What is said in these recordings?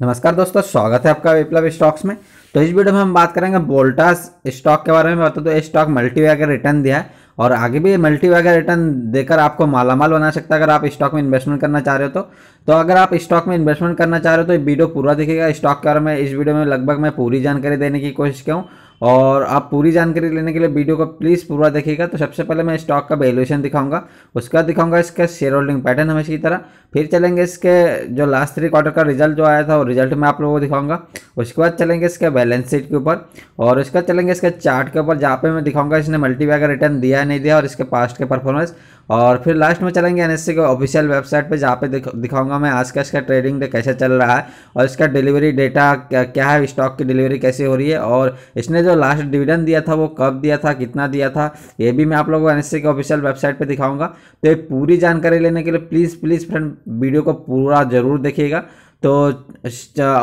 नमस्कार दोस्तों स्वागत है आपका विप्लव स्टॉक्स में तो इस वीडियो में हम बात करेंगे बोल्टास स्टॉक के बारे में बता दो ये स्टॉक मल्टीवैगर रिटर्न दिया है और आगे भी वैगर रिटर्न देकर आपको मालामाल बना सकता है अगर आप स्टॉक में इन्वेस्टमेंट करना चाह रहे हो तो तो अगर आप स्टॉक में इन्वेस्टमेंट करना चाह रहे हो तो वीडियो पूरा दिखेगा स्टॉक के बारे में इस वीडियो में लगभग मैं पूरी जानकारी देने की कोशिश करूँ और आप पूरी जानकारी लेने के लिए वीडियो को प्लीज़ पूरा देखिएगा तो सबसे पहले मैं स्टॉक का वैल्यूएशन दिखाऊंगा उसके बाद दिखाऊंगा इसका शेयर होल्डिंग पैटर्न हमेशा की तरह फिर चलेंगे इसके जो लास्ट थ्री क्वार्टर का रिजल्ट जो आया था वो रिजल्ट मैं आप लोगों को दिखाऊंगा उसके बाद चलेंगे इसके बैलेंस शीट के ऊपर और उसके बाद चलेंगे इसके चार्ट के ऊपर जहाँ पे मैं दिखाऊंगा इसने मल्टीपैगर रिटर्न दिया नहीं दिया और इसके पास्ट के परफॉर्मेंस और फिर लास्ट में चलेंगे एन के ऑफिशियल वेबसाइट पर जहाँ पे दिखाऊंगा मैं आज का इसका ट्रेडिंग डे कैसे चल रहा है और इसका डिलीवरी डेटा क्या, क्या है स्टॉक की डिलीवरी कैसे हो रही है और इसने जो लास्ट डिविडेंड दिया था वो कब दिया था कितना दिया था ये भी मैं आप लोगों को एन के ऑफिशियल वेबसाइट पर दिखाऊंगा तो ये पूरी जानकारी लेने के लिए प्लीज़ प्लीज़ फ्रेंड वीडियो को पूरा जरूर देखिएगा तो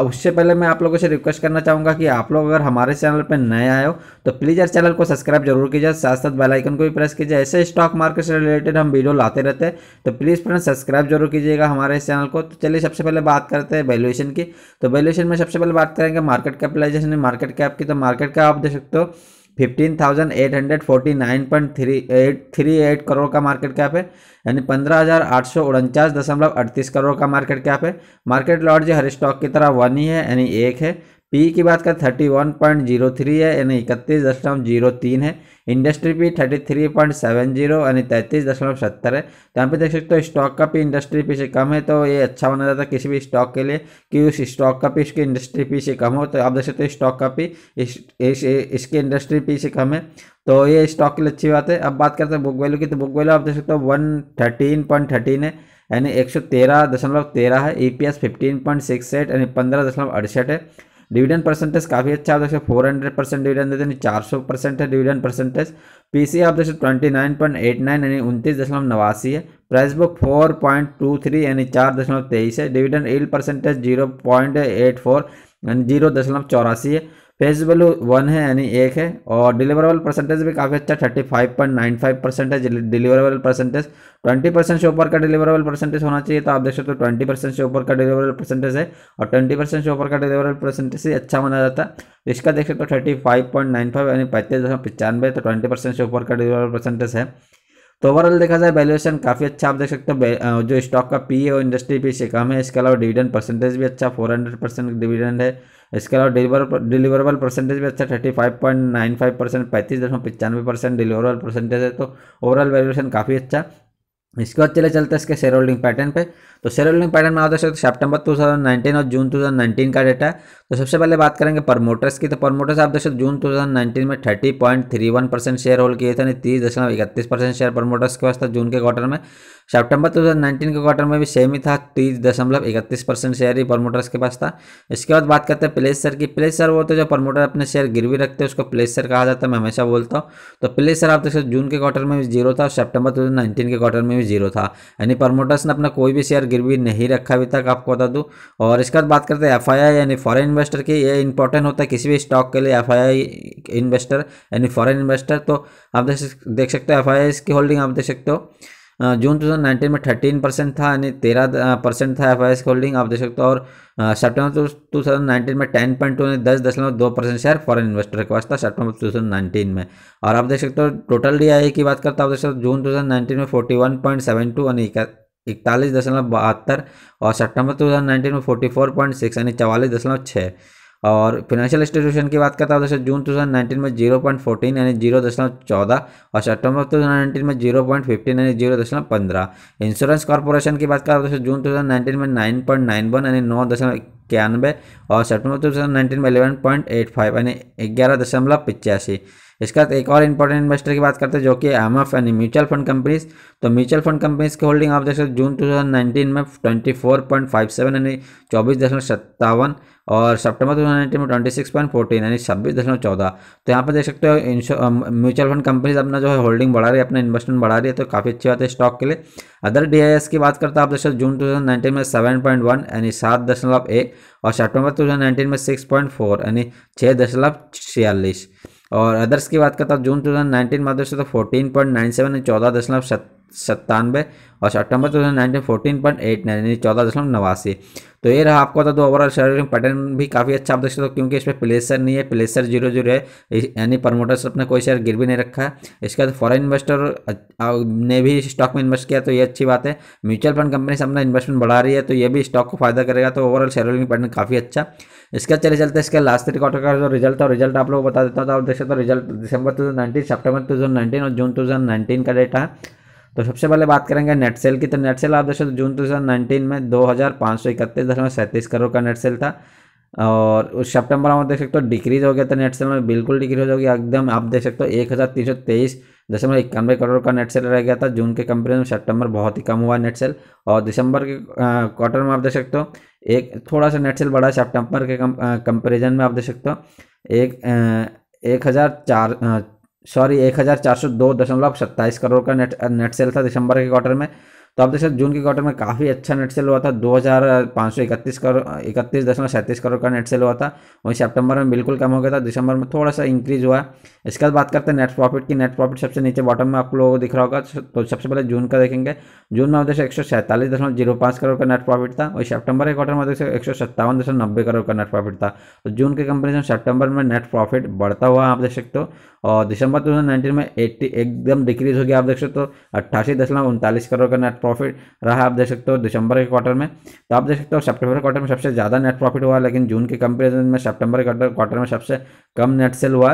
उससे पहले मैं आप लोगों से रिक्वेस्ट करना चाहूँगा कि आप लोग अगर हमारे चैनल पर नए आए हो तो प्लीज़ यार चैनल को सब्सक्राइब जरूर कीजिए साथ साथ बेलाइकन को भी प्रेस कीजिए ऐसे स्टॉक मार्केट से रिलेटेड हम वीडियो लाते रहते हैं तो प्लीज़ फ्रेंड सब्सक्राइब जरूर कीजिएगा हमारे इस चैनल को तो चलिए सबसे पहले बात करते हैं वैल्यूएशन की तो वैल्यूएशन में सबसे पहले बात करेंगे मार्केट कैपिटाइजेशन मार्केट कैप की तो मार्केट कैप आप देख सकते हो fifteen thousand eight hundred forty nine point three eight three eight crore का मार्केट कैप है यानी पंद्रह हज़ार आठ सौ उनचास दशमलव अड़तीस करोड़ का मार्केट कैप है मार्केट लॉट जो हर स्टॉक की तरह वन ही है यानी एक है पी की बात करें thirty one point zero three है यानी इकतीस दशमलव जीरो तीन है industry P thirty three point seven zero यानी तैंतीस दशमलव सत्तर है तो यहाँ पे देख सकते हो स्टॉक का पी इंडस्ट्री पी से कम है तो ये अच्छा माना जाता है किसी भी स्टॉक के लिए कि उस स्टॉक का पी इसकी इंडस्ट्री पी से कम हो तो आप देख सकते हो स्टॉक का पी इस, इंडस्ट्री पी से कम है तो ये स्टॉक के लिए अच्छी बात है अब बात करते हैं बुक वैल्यू की तो बुक वैल्यू आप देख सकते हो वन थर्टीन पॉइंट थर्टीन है यानी एक सौ तेरह दशमलव तेरह है E P S fifteen point six eight यानी पंद्रह दशमलव अड़सठ है डिविडेंड परसेंटेज काफ़ी अच्छा आप देख सकते फोर हंड्रेड परसेंट डिविडेंड देते हैं चार सौ परसेंट है डिविडेंड परसेंटेज पीसी आप देख सकते twenty nine point eight nine यानी उनतीस दशमलव नवासी है price book four point two three यानी चार दशमलव तेईस है dividend yield percentage zero point eight four यानी जीरो दशमलव चौरासी है फेस वैल्यू वन है यानी एक है और डिलीवरेबल परसेंटेज भी काफ़ी अच्छा thirty five point nine five percent है डिलीवरेबल परसेंटेज ट्वेंटी परसेंट से ऊपर का डिलीवरेबल परसेंटेज होना चाहिए तो आप देख सकते हो ट्वेंटी परसेंट से ऊपर का डिलीवरेबल परसेंटेज है और ट्वेंटी परसेंट से ऊपर का डिलीवरेबल परसेंटेज ही अच्छा माना जाता है इसका देख सकते हो thirty five point nine five यानी पैंतीस दशमलव पचानवे तो ट्वेंटी परसेंट से ऊपर का डिलीवरेबल परसेंटेज है तो ओवरऑल देखा जाए वैल्यूएशन काफ़ी अच्छा आप देख सकते हो जो स्टॉक का पी है इंडस्ट्री पी से कम है इसके अलावा डिविडेंड परसेंटेज भी अच्छा फोर हंड्रेड परसेंट डिविडेंड है इसके अलावा डिलीवर डिलीवरेबल परसेंटेज भी अच्छा thirty five point nine five percent पैंतीस दशमलव पचानवे परसेंट डिलीवरेबल परसेंटेज है तो ओवरऑल वैल्यूएशन काफ़ी अच्छा इसके बाद चले चलते हैं इसके शेयर होल्डिंग पैटर्न पे तो शेयर होल्डिंग पैटर्न में आप देख सकते हो सेप्टेम्बर 2019 और जून 2019 का डेटा है तो सबसे पहले बात करेंगे प्रमोटर्स की तो प्रमोटर्स आप देख जून 2019 में 30.31 परसेंट शेयर होल्ड किए थे यानी तीस दशमलव इकतीस परसेंट शेयर प्रमोटर्स के पास था जून के क्वार्टर में सितंबर 2019 के क्वार्टर में भी सेम ही था तीस दशमलव इकतीस परसेंट शेयर ही प्रमोटर्स के पास था इसके बाद बात करते हैं प्लेसर की प्लेसर वो तो जो प्रमोटर अपने शेयर गिरवी रखते हैं उसको प्लेसर कहा जाता है मैं हमेशा बोलता हूँ तो प्लेसर आप देखो जून के क्वार्टर में भी जीरो था और सेप्टेम्बर टू के क्वार्टर में भी जीरो था यानी प्रमोटर्स ने अपना कोई भी शेयर गिरवी नहीं रखा अभी तक आपको बता दूँ और इसके बाद बात करते हैं एफ यानी फॉरन इन्वेस्टर के ये इंपॉर्टेंट होता है किसी भी स्टॉक के लिए एफ इन्वेस्टर यानी फॉरेन इन्वेस्टर तो आप देख देख सकते हो एफ की होल्डिंग आप देख सकते हो जून 2019 में 13 परसेंट था यानी 13 परसेंट था एफ की होल्डिंग आप देख सकते हो और सेप्टेम्बर टू थाउजेंड नाइनटीन में टेन पॉइंट टू यानी दस दशमलव दो परसेंट शेयर फॉरेन इन्वेस्टर के पास था सेप्टेम्बर टू थाउजेंड नाइनटीन में और आप देख सकते हो टोटल डी की बात करते हो आप देख सकते हो जून टू नाइनटीन में forty one point seven two यानी इकतालीस दशमलव बहत्तर और टू थाउजेंड नाइनटीन में फोर्टी फोर पॉइंट सिक्स यानी चवालीस दशमलव छः और फिनेंशियल इंस्टीट्यूशन की बात करता हूँ दोस्तों जून नाइनटीन में जीरो पॉइंट फोर्टीन यानी जीरो दशमलव चौदह और सेप्टेम्बर टू नाइनटीन में जीरो पॉइंट फिफ्टीन यानी जीरो दशमलव पंद्रह इंश्योरेंस कॉर्पोरेशन की बात करता हूँ दोस्तों जून 2019 में नाइन पॉइंट नाइन वन यानी नौ दशमलव इक्यानवे और सेप्टेम्बर टू नाइनटीन में इलेवन पॉइंट एट फाइव यानी ग्यारह दशमलव पिचासी इसके बाद एक और इंपॉर्टेंट इन्वेस्टर की बात करते हैं जो कि एम एफ यानी म्यूचुअल फंड कंपनीज तो म्यूचुअल फंड कंपनीज की होल्डिंग आप देख सकते जून 2019 में 24.57 यानी चौबीस दशमलव सत्तावन और सितंबर 2019 में 26.14 यानी छब्बीस दशमलव चौदह तो यहाँ पर देख सकते हो म्यूचुअल फंड कंपनीज अपना जो है होल्डिंग बढ़ा रही है अपना इन्वेस्टमेंट बढ़ा रही है तो काफ़ी अच्छी बात है स्टॉक के लिए अदर डी की बात करते हैं आप देख सकते जून टू में सेवन यानी सात दशमलव और सेप्टेम्बर टू में सिक्स यानी छः दशमलव छियालीस और अदर्स की बात करता हूँ जून टू थाउजेंड नाइनटीन में दोस्तों तो फोर्टीन पॉइंट नाइन सेवन है चौदह दशमलव सत्तानवे और सितंबर two thousand nineteen fourteen point eight nine यानी चौदह दशमलव नवासी तो ये रहा आपको तो दो ओवरऑल शेयर पैटर्न भी काफ़ी अच्छा आप देख सकते हो क्योंकि इसमें प्लेसर नहीं है प्लेसर जीरो जीरो है यानी प्रमोटर्स अपने कोई शेयर गिर भी नहीं रखा है इसके बाद फॉरेन इन्वेस्टर ने भी स्टॉक में इन्वेस्ट किया तो ये अच्छी बात है म्यूचुअल फंड कंपनी अपना इन्वेस्टमेंट बढ़ा रही है तो ये भी स्टॉक को फायदा करेगा तो ओवरऑल शेयर पैटर्न काफ़ी अच्छा इसके चले चलते इसके लास्ट थ्री क्वार्टर का जो रिजल्ट था रिजल्ट आप लोग बता देता हूँ तो आप देख सकते हो रिजल्ट दिसंबर टू सितंबर 2019 और जून 2019 का डेटा है तो सबसे पहले बात करेंगे नेट सेल की तो नेट सेल आप देख सकते हो जून नाइनटीन में दो हज़ार करोड़ का नेट सेल था और सेप्टेम्बर में देख सकते हो डिक्रीज हो गया था नेट सेल में बिल्कुल डिक्रीज हो गया एकदम आप देख सकते हो एक हज़ार तीन सौ तेईस दशमलव इक्यानवे करोड़ का नेट सेल रह गया था जून के कंपेरिजन में बहुत ही कम हुआ नेट सेल और दिसंबर के क्वार्टर में आप देख सकते हो एक थोड़ा सा नेट सेल बढ़ा सेप्टेम्बर के कंपेरिजन में आप देख सकते हो एक एक हज़ार चार सॉरी एक हज़ार चार सौ दो दशमलव सत्ताईस करोड़ का नेट नेट सेल था दिसंबर के क्वार्टर में तो आप देख सकते जून के क्वार्टर में काफ़ी अच्छा नेट सेल हुआ था दो हज़ार सौ इकतीस करोड़ इकतीस दशमलव सैंतीस करोड़ का नेट सेल हुआ था वहीं सितंबर में बिल्कुल कम हो गया था दिसंबर में थोड़ा सा इंक्रीज हुआ इसके बाद बात करते हैं नेट प्रॉफिट की नेट प्रॉफिट सबसे नीचे बॉटम में आप लोगों को दिख रहा होगा तो सबसे पहले जून का देखेंगे जून में देखिए एक सौ सैंतालीस दशमलव जीरो पांच करोड़ का नेट प्रॉफिट था और सितंबर के क्वार्टर में एक सौ सत्तावन दशमलव नब्बे करोड़ का नेट प्रॉफिट था तो जून के कंपेरिजन सितंबर में नेट प्रॉफिट बढ़ता हुआ आप देख सकते हो और दिसंबर टू में एट्टी एकदम डिक्रीज हो गया आप देख सकते हो अट्ठासी दशमलव उनतालीस करोड़ का नेट प्रॉफिट रहा है आप देख सकते हो दिसंबर के क्वार्टर में तो आप देख सकते हो सेप्टेम्बर के क्वार्टर में सबसे ज़्यादा नेट प्रॉफिट हुआ लेकिन जून के कंपेरिजन में सेप्टेम्बर के क्वार्टर में सबसे कम नेट सेल हुआ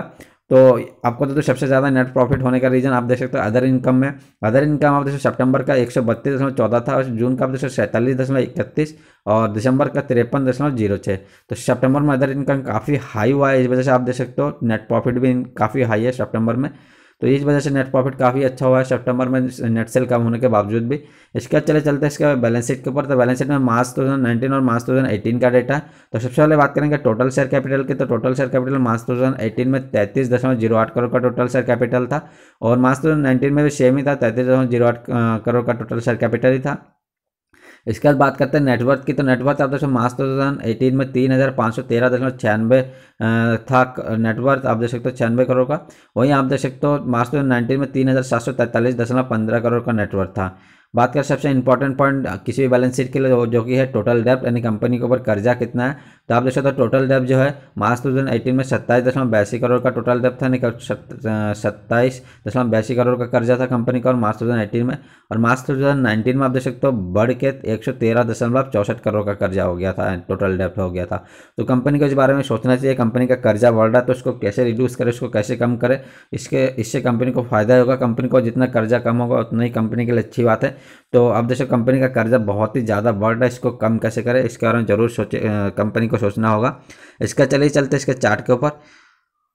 तो आपको तो, तो सबसे ज़्यादा नेट प्रॉफिट होने का रीज़न आप देख सकते हो अदर इनकम में अदर इनकम आप देखो सितंबर का एक सौ बत्तीस दशमलव चौदह था और जून का आप देखो सैंतालीस दशमलव इकतीस और दिसंबर का तिरपन दशमलव जीरो छः तो सितंबर में अदर इनकम काफ़ी हाई हुआ है इस वजह से आप देख सकते हो नेट प्रॉफिट भी काफ़ी हाई है सेप्टेम्बर में तो इस वजह से नेट प्रॉफिट काफ़ी अच्छा हुआ है सेप्टेम्बर में नेट सेल कम होने के बावजूद भी इसके बाद चले चलते इसके बैलेंस शीट के ऊपर तो बैलेंस शीट में मार्च टू और मार्च टू का डेटा तो सबसे पहले बात करेंगे टोटल शेयर कैपिटल की तो total share capital March two में तैतीस करोड़ का टोटल शेयर कैपिटल था और मार्च टू में भी सेम ही था तैतीस करोड़ का टोटल शेयर कैपिटल ही था इसके बाद बात करते हैं नेटवर्थ की तो नेटवर्थ आप दोस्तों मार्च दो हज़ार एटीन में तीन हज़ार पाँच सौ तेरह दशमलव छियानवे था नेटवर्थ आप देख सकते हो छियानवे करोड़ का वहीं आप देख सकते हो मार्च दो हज़ार नाइनटीन में तीन हज़ार सात सौ तैंतालीस दशमलव पंद्रह करोड़ का नेटवर्थ था बात करें सबसे इंपॉर्टेंट पॉइंट किसी भी बैलेंस शीट के लिए जो कि है टोटल डेप्ट यानी कंपनी के ऊपर कर्जा कितना है तो आप देख सकते हो टोटल डेप्ट जो है मार्च टू थाउजेंड एटीन में सत्ताईस दशमलव बयासी करोड़ का टोटल डेप्ट था यानी सत्ताईस दशमलव बयासी करोड़ का कर्जा था कंपनी का और मार्च टू थाउजेंड एटीन में और मार्च टू थाउजेंड नाइनटीन में आप देख सकते हो बढ़ के एक सौ तेरह दशमलव चौसठ करोड़ का कर्जा हो गया था टोटल डेप्ट हो गया था तो कंपनी को इस बारे में सोचना चाहिए कंपनी का कर्जा बढ़ रहा है तो उसको कैसे रिड्यूस करें उसको कैसे कम करें इसके इससे कंपनी को फायदा होगा कंपनी को जितना कर्जा कम होगा उतना ही कंपनी के लिए अच्छी बात है तो अब देखो कंपनी का कर्जा बहुत ही ज़्यादा बढ़ रहा है इसको कम कैसे करें इसके बारे में जरूर सोचे कंपनी को सोचना होगा इसका चलिए चलते इसके चार्ट के ऊपर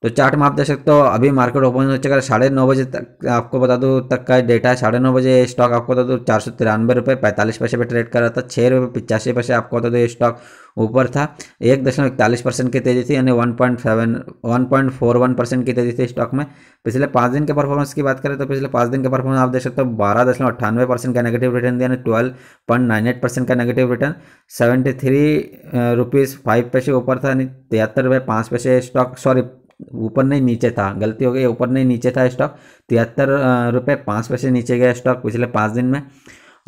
तो चार्ट में आप देख सकते हो अभी मार्केट ओपन हो चुका है साढ़े नौ बजे तक आपको बता दूँ तक का डेटा है साढ़े नौ बजे स्टॉक आपको बता दूँ चार सौ तिरानवे रुपये पैंतालीस पैसे पर ट्रेड कर रहा था छः रुपये पचासी पैसे आपको बता दूँ ये स्टॉक ऊपर था एक दशमलव इकतालीस परसेंट की तेजी थी यानी one point seven one point four one percent की तेजी थी स्टॉक में पिछले पाँच दिन के परफॉर्मेंस की बात करें तो पिछले पाँच दिन के परफॉर्मेंस आप देख सकते हो बारह दशमलव अट्ठानवे परसेंट का नेगेटिव रिटर्न दिया twelve point nine eight percent का negative return seventy three rupees five पैसे ऊपर था यानी तिहत्तर रुपये पाँच पैसे स्टॉक सॉरी ऊपर नहीं नीचे था गलती हो गई ऊपर नहीं नीचे था स्टॉक तिहत्तर रुपये पाँच पैसे नीचे गया स्टॉक पिछले पाँच दिन में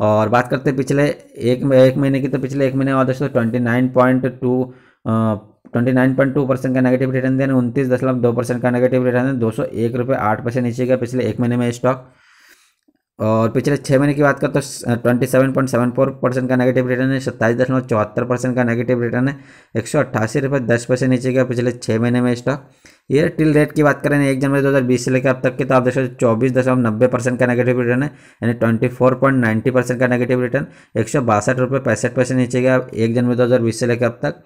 और बात करते पिछले एक एक महीने की तो पिछले एक महीने और दोस्तों twenty nine point two twenty nine point two percent का नेगेटिव रिटर्न देने उनतीस दशमलव दो परसेंट का नेगेटिव रिटर्न दो सौ एक रुपये आठ पैसे नीचे गया पिछले एक महीने में स्टॉक और पिछले छः महीने की बात करें तो twenty seven point seven four percent का नेगेटिव रिटर्न है सत्ताईस दशमलव चौहत्तर परसेंट का नेगेटिव रिटर्न है एक सौ अट्ठासी रुपये दस पैसे नीचे गया पिछले छः महीने में स्टॉक ये टिल डेट की बात करें एक जनवरी 2020 से लेकर अब तक की तो आप देख सकते चौबीस दशमलव नब्बे परसेंट का नेगेटिव रिटर्न है यानी twenty four point ninety percent का नेगेटिव रिटर्न एक सौ बासठ रुपये पैंसठ पैसे नीचे गया एक जनवरी 2020 से लेकर अब तक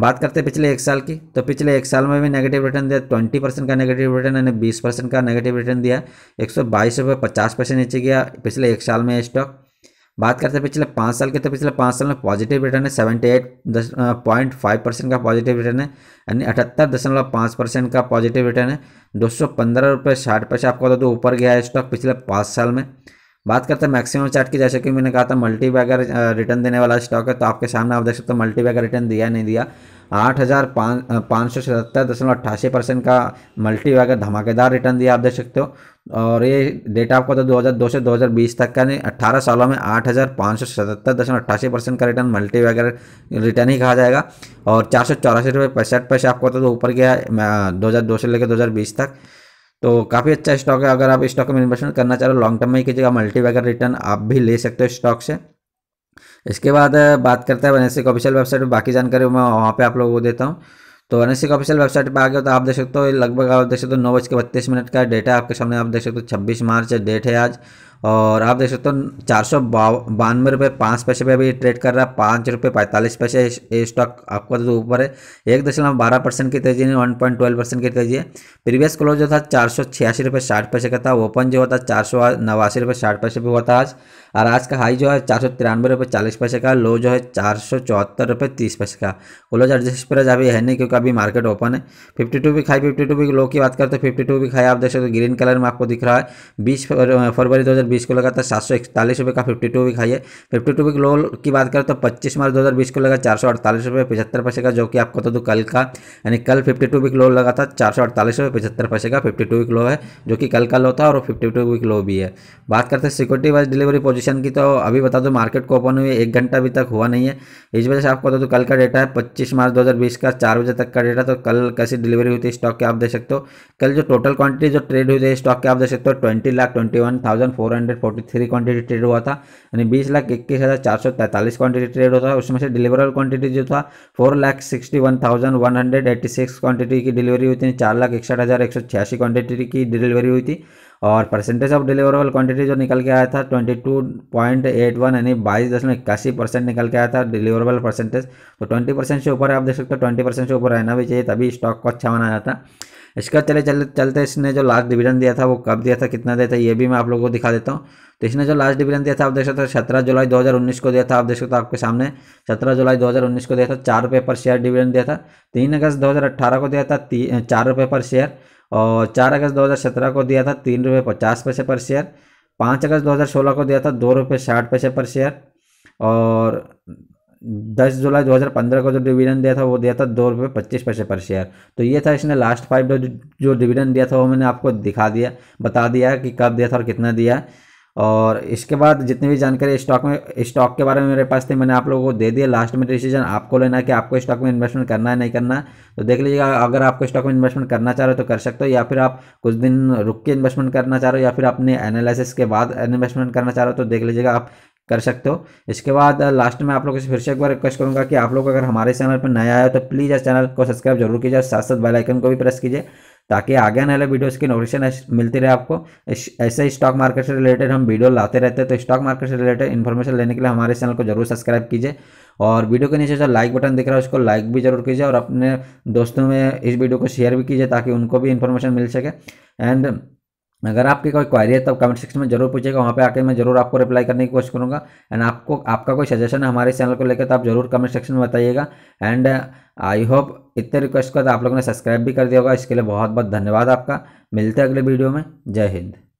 बात करते हैं पिछले एक साल की तो पिछले एक साल में भी नेगेटिव रिटर्न दिया ट्वेंटी परसेंट का नेगेटिव रिटर्न यानी बीस परसेंट का नेगेटिव रिटर्न दिया एक सौ बाईस रुपये पचास पैसे नीचे गया पिछले एक साल में स्टॉक बात करते हैं पिछले पाँच साल के तो पिछले पाँच साल में पॉजिटिव रिटर्न है seventy eight point five percent का पॉजिटिव रिटर्न है यानी अठहत्तर दशमलव पाँच परसेंट का पॉजिटिव रिटर्न है दो सौ पंद्रह रुपये साठ पैसे आपको बता दो ऊपर गया है स्टॉक पिछले पाँच साल में बात करते हैं मैक्सिमम चार्ट की जैसे कि मैंने कहा था मल्टी रिटर्न देने वाला स्टॉक है तो आपके सामने आप देख सकते हो मल्टी रिटर्न दिया नहीं दिया आठ हज़ार पाँच सौ सतहत्तर दशमलव अट्ठासी परसेंट का मल्टी वैगर धमाकेदार रिटर्न दिया आप देख सकते हो और ये डेटा आपको तो 2002 से 2020 तक का नहीं 18 सालों में आठ हज़ार पाँच सौ सतहत्तर दशमलव अट्ठासी परसेंट का रिटर्न मल्टी वैगर रिटर्न ही कहा जाएगा और चार सौ चौरासी रुपये पैंसठ पैसे आपको तो ऊपर गया दो हज़ार से लेकर दो तक तो काफ़ी अच्छा स्टॉक है अगर आप स्टॉक में इन्वेस्टमेंट करना चाह रहे हो लॉन्ग टर्म में ही कीजिएगा मल्टी वैगर रिटर्न आप भी ले सकते हो स्टॉक से इसके बाद बात करते हैं एन ऑफिशियल वेबसाइट में बाकी जानकारी मैं वहाँ पे आप लोग को देता हूँ तो एन ऑफिशियल वेबसाइट पर आ गया तो आप देख सकते हो लगभग आप देख सकते हो नौ बज के बत्तीस मिनट का डेटा आपके सामने आप देख सकते हो छब्बीस मार्च डेट है आज और आप देख सकते हो चार सौ बानवे रुपये पाँच पैसे पे अभी ट्रेड कर रहा है पाँच रुपये पैंतालीस पैसे ये स्टॉक आपका तो ऊपर है एक दशमलव बारह परसेंट की तेजी है वन पॉइंट ट्वेल्व परसेंट की तेजी है प्रीवियस क्लोज जो था चार सौ छियासी रुपये साठ पैसे का था ओपन जो होता चार सौ नवासी रुपये साठ पैसे पे हुआ था आज और आज का हाई जो है चार सौ तिरानवे रुपये चालीस पैसे का लो जो है चार सौ चौहत्तर रुपये तीस पैसे का क्लोज एडजस्ट प्राइस अभी है नहीं क्योंकि अभी मार्केट ओपन है फिफ्टी टू भी खाई फिफ्टी टू भी लो की बात करते हैं फिफ्टी टू भी खाई आप देख सकते हो ग्रीन कलर में आपको दिख रहा है बीस फरवरी दो 2020 को लगा था तो सात सौ इकतालीस रुपये का फिफ्टी टू वीक हाई है फिफ्टी टू वीक लो की बात करें तो 25 मार्च 2020 को लगा चार सौ अड़तालीस रुपये पचहत्तर पैसे का जो कि आपको तो कल का यानी कल फिफ्टी टू वीक लो लगा था चार सौ अड़तालीस रुपये पचहत्तर पैसे का फिफ्टी टू वीक लो है जो कि कल का लो था और फिफ्टी टू वीक लो भी है बात करते हैं सिक्योरिटी वाइज डिलीवरी पोजिशन की तो अभी बता दो मार्केट को ओपन हुई एक घंटा अभी तक हुआ नहीं है इस वजह से आपको बता दो कल का डेटा है पच्चीस मार्च दो का चार बजे तक का डेटा तो कल कैसी डिलीवरी हुई थी स्टॉक के आप देख सकते हो कल जो टोटल क्वांटिटी जो ट्रेड हुई थी स्टॉक के आप देख सकते हो twenty lakh twenty one thousand four hundred forty three quantity trade हुआ था यानी बीस लाख इक्कीस हज़ार चार सौ तैंतालीस क्वांटिटी ट्रेड होता है उसमें से डिलीवरल क्वांटिटी जो था four lakh sixty one thousand one hundred eighty six quantity की डिलीवरी हुई थी चार लाख इकसठ हज़ार एक सौ छियासी क्वांटिटी की डिलीवरी हुई थी और परसेंटेज ऑफ डिलीवरेबल क्वांटिटी जो निकल के आया था twenty two point eight one यानी बाईस दशमलव इक्यासी परसेंट निकल के आया था डिलीवरेबल परसेंटेज तो ट्वेंटी परसेंट से ऊपर है आप देख सकते हो ट्वेंटी परसेंट से ऊपर रहना भी चाहिए तभी स्टॉक को अच्छा बनाया जाता इसका चले चलते चलते इसने जो लास्ट डिविज़न दिया था वो कब दिया था कितना दिया था ये भी मैं आप लोगों को दिखा देता हूँ तो इसने जो लास्ट डिविज़न दिया था आप देख सकते हो सत्रह जुलाई 2019 को दिया था आप देख सकते हो आपके सामने सत्रह जुलाई 2019 को दिया था चार रुपये पर शेयर डिविडेंड दिया था तीन अगस्त अट्ठारह को दिया था चार रुपये पर शेयर और चार अगस्त सत्रह को दिया था तीन रुपये पचास पैसे पर शेयर पाँच अगस्त सोलह को दिया था दो रुपये साठ पैसे पर शेयर और दस जुलाई 2015 को जो डिविडेंड दिया था वो दिया था दो रुपये पच्चीस पैसे पर शेयर तो ये था इसने लास्ट फाइव जो जो डिविडेंड दिया था वो मैंने आपको दिखा दिया बता दिया कि कब दिया था और कितना दिया और इसके बाद जितनी भी जानकारी स्टॉक में स्टॉक के बारे में मेरे पास थी मैंने आप लोगों को दे दिया लास्ट में डिसीजन आपको लेना है कि आपको स्टॉक में इन्वेस्टमेंट करना है नहीं करना तो देख लीजिएगा अगर आपको स्टॉक में इन्वेस्टमेंट करना चाह रहे हो तो कर सकते हो या फिर आप कुछ दिन रुक के इन्वेस्टमेंट करना चाह रहे हो या फिर अपने एनालिसिस के बाद इन्वेस्टमेंट करना चाह रहे हो तो देख लीजिएगा आप कर सकते हो इसके बाद लास्ट में आप लोगों से फिर से एक बार रिक्वेस्ट करूंगा कि आप लोग अगर हमारे चैनल पर नया आए तो प्लीज़ इस चैनल को सब्सक्राइब जरूर कीजिए और साथ साथ बेलाइकन को भी प्रेस कीजिए ताकि आगे आने वाले वीडियोस की नोटिफिकेशन मिलती रहे आपको ऐसे ही स्टॉक मार्केट से रिलेटेड हम वीडियो लाते रहते हैं तो स्टॉक मार्केट से रिलेटेड इन्फॉर्मेशन लेने के लिए हमारे चैनल को जरूर सब्सक्राइब कीजिए और वीडियो के नीचे जो लाइक बटन दिख रहा है उसको लाइक भी जरूर कीजिए और अपने दोस्तों में इस वीडियो को शेयर भी कीजिए ताकि उनको भी इन्फॉर्मेशन मिल सके एंड अगर आपकी कोई क्वारी है तो कमेंट सेक्शन में जरूर पूछेगा वहाँ पे आके मैं जरूर आपको रिप्लाई करने की कोशिश करूँगा एंड आपको आपका कोई सजेशन है हमारे चैनल को लेकर तो आप जरूर कमेंट सेक्शन में बताइएगा एंड आई होप इतने रिक्वेस्ट को तो आप लोगों ने सब्सक्राइब भी कर दिया होगा इसके लिए बहुत बहुत धन्यवाद आपका मिलते हैं अगले वीडियो में जय हिंद